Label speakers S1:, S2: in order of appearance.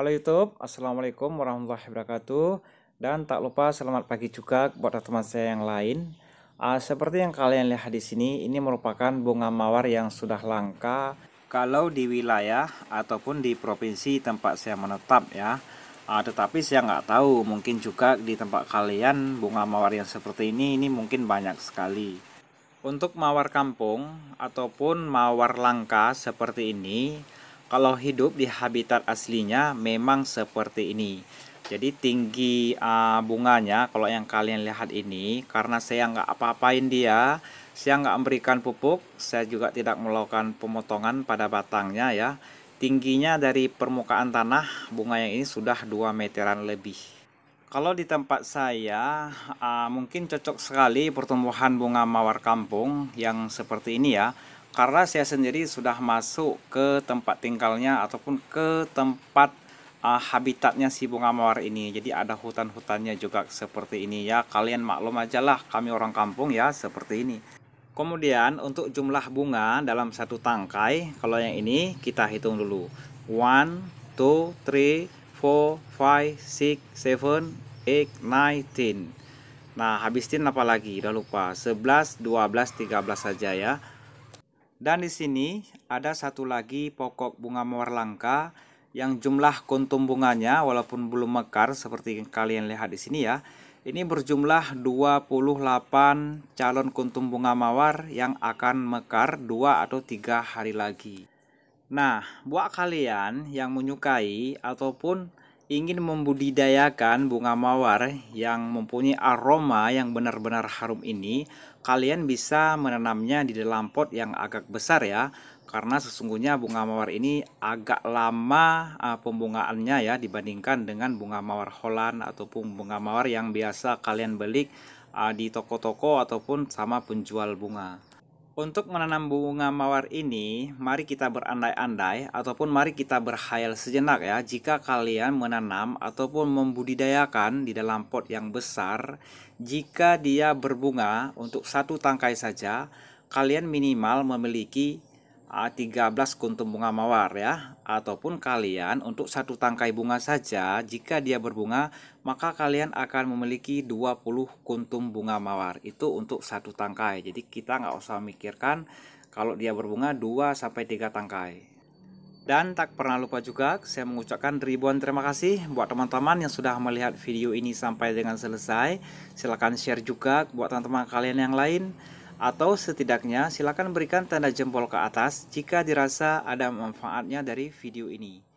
S1: Halo YouTube, Assalamualaikum warahmatullahi wabarakatuh Dan tak lupa selamat pagi juga buat teman saya yang lain uh, Seperti yang kalian lihat di sini, ini merupakan bunga mawar yang sudah langka Kalau di wilayah ataupun di provinsi tempat saya menetap ya uh, Tetapi saya nggak tahu, mungkin juga di tempat kalian bunga mawar yang seperti ini, ini mungkin banyak sekali untuk mawar kampung ataupun mawar langka seperti ini, kalau hidup di habitat aslinya memang seperti ini jadi tinggi uh, bunganya kalau yang kalian lihat ini karena saya nggak apa-apain dia saya nggak memberikan pupuk saya juga tidak melakukan pemotongan pada batangnya ya tingginya dari permukaan tanah bunga yang ini sudah 2 meteran lebih kalau di tempat saya uh, mungkin cocok sekali pertumbuhan bunga mawar kampung yang seperti ini ya karena saya sendiri sudah masuk ke tempat tinggalnya ataupun ke tempat uh, habitatnya si bunga mawar ini jadi ada hutan-hutannya juga seperti ini ya kalian maklum aja lah kami orang kampung ya seperti ini kemudian untuk jumlah bunga dalam satu tangkai kalau yang ini kita hitung dulu 1, 2, 3, 4, 5, 6, 7, 8, 9 nah habis apa lagi udah lupa 11, 12, 13 saja ya dan di sini ada satu lagi pokok bunga mawar langka yang jumlah kontum bunganya walaupun belum mekar seperti yang kalian lihat di sini ya. Ini berjumlah 28 calon kontum bunga mawar yang akan mekar 2 atau 3 hari lagi. Nah, buat kalian yang menyukai ataupun ingin membudidayakan bunga mawar yang mempunyai aroma yang benar-benar harum ini, kalian bisa menanamnya di dalam pot yang agak besar ya, karena sesungguhnya bunga mawar ini agak lama uh, pembungaannya ya dibandingkan dengan bunga mawar Holland ataupun bunga mawar yang biasa kalian beli uh, di toko-toko ataupun sama penjual bunga. Untuk menanam bunga mawar ini, mari kita berandai-andai ataupun mari kita berhayal sejenak ya. Jika kalian menanam ataupun membudidayakan di dalam pot yang besar, jika dia berbunga untuk satu tangkai saja, kalian minimal memiliki 13 ah, kuntum bunga mawar ya ataupun kalian untuk satu tangkai bunga saja jika dia berbunga maka kalian akan memiliki 20 kuntum bunga mawar itu untuk satu tangkai jadi kita nggak usah mikirkan kalau dia berbunga 2 sampai 3 tangkai dan tak pernah lupa juga saya mengucapkan ribuan terima kasih buat teman-teman yang sudah melihat video ini sampai dengan selesai silahkan share juga buat teman-teman kalian yang lain atau setidaknya silakan berikan tanda jempol ke atas jika dirasa ada manfaatnya dari video ini.